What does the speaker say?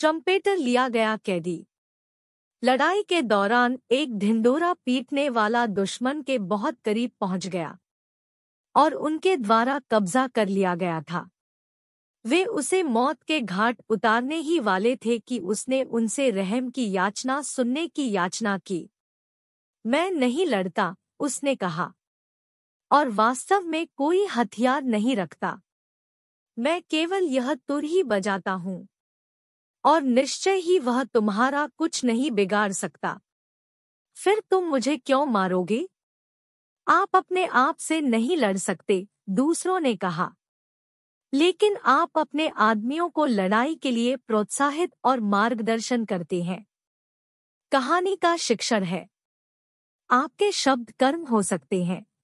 चंपेटर लिया गया कैदी लड़ाई के दौरान एक ढिंडोरा पीटने वाला दुश्मन के बहुत करीब पहुंच गया और उनके द्वारा कब्जा कर लिया गया था वे उसे मौत के घाट उतारने ही वाले थे कि उसने उनसे रहम की याचना सुनने की याचना की मैं नहीं लड़ता उसने कहा और वास्तव में कोई हथियार नहीं रखता मैं केवल यह तुर ही बजाता हूँ और निश्चय ही वह तुम्हारा कुछ नहीं बिगाड़ सकता फिर तुम मुझे क्यों मारोगे आप अपने आप से नहीं लड़ सकते दूसरों ने कहा लेकिन आप अपने आदमियों को लड़ाई के लिए प्रोत्साहित और मार्गदर्शन करते हैं कहानी का शिक्षण है आपके शब्द कर्म हो सकते हैं